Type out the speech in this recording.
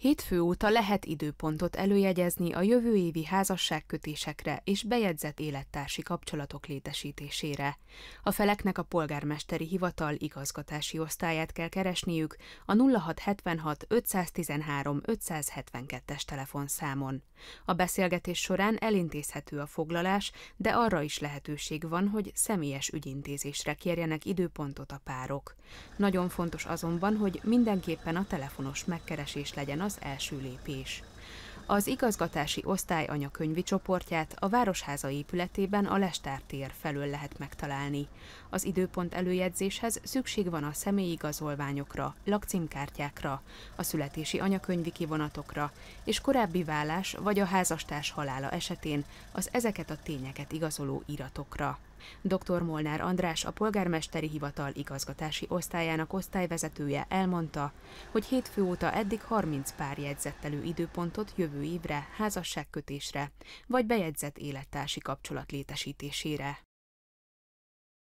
Hétfő óta lehet időpontot előjegyezni a jövő évi házasságkötésekre és bejegyzett élettársi kapcsolatok létesítésére. A feleknek a polgármesteri hivatal igazgatási osztályát kell keresniük a 0676 513 572-es telefonszámon. A beszélgetés során elintézhető a foglalás, de arra is lehetőség van, hogy személyes ügyintézésre kérjenek időpontot a párok. Nagyon fontos azonban, hogy mindenképpen a telefonos megkeresés legyen az az első lépés. Az igazgatási osztály anyakönyvi csoportját a Városháza épületében a Lestártér felől lehet megtalálni. Az időpont előjegyzéshez szükség van a személyigazolványokra, lakcímkártyákra, a születési anyakönyvi kivonatokra és korábbi vállás vagy a házastárs halála esetén az ezeket a tényeket igazoló iratokra. Dr. Molnár András, a polgármesteri hivatal igazgatási osztályának osztályvezetője elmondta, hogy hétfő óta eddig 30 pár elő időpontot jövő évre házasságkötésre vagy bejegyzett élettársi kapcsolat létesítésére.